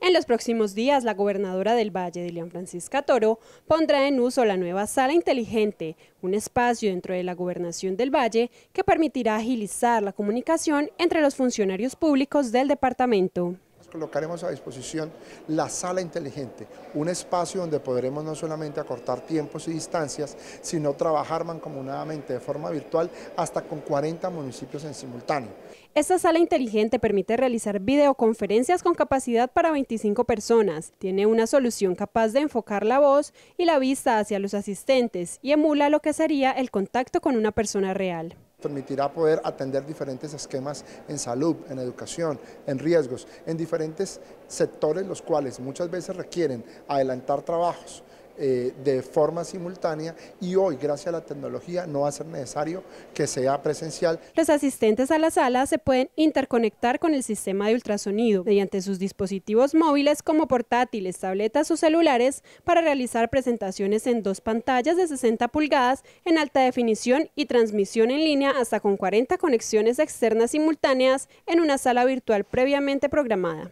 En los próximos días, la gobernadora del Valle, de León, Francisca Toro, pondrá en uso la nueva Sala Inteligente, un espacio dentro de la gobernación del Valle que permitirá agilizar la comunicación entre los funcionarios públicos del departamento. Colocaremos a disposición la sala inteligente, un espacio donde podremos no solamente acortar tiempos y distancias, sino trabajar mancomunadamente de forma virtual hasta con 40 municipios en simultáneo. Esta sala inteligente permite realizar videoconferencias con capacidad para 25 personas. Tiene una solución capaz de enfocar la voz y la vista hacia los asistentes y emula lo que sería el contacto con una persona real permitirá poder atender diferentes esquemas en salud, en educación, en riesgos, en diferentes sectores los cuales muchas veces requieren adelantar trabajos, eh, de forma simultánea y hoy, gracias a la tecnología, no va a ser necesario que sea presencial. Los asistentes a la sala se pueden interconectar con el sistema de ultrasonido mediante sus dispositivos móviles como portátiles, tabletas o celulares para realizar presentaciones en dos pantallas de 60 pulgadas en alta definición y transmisión en línea hasta con 40 conexiones externas simultáneas en una sala virtual previamente programada.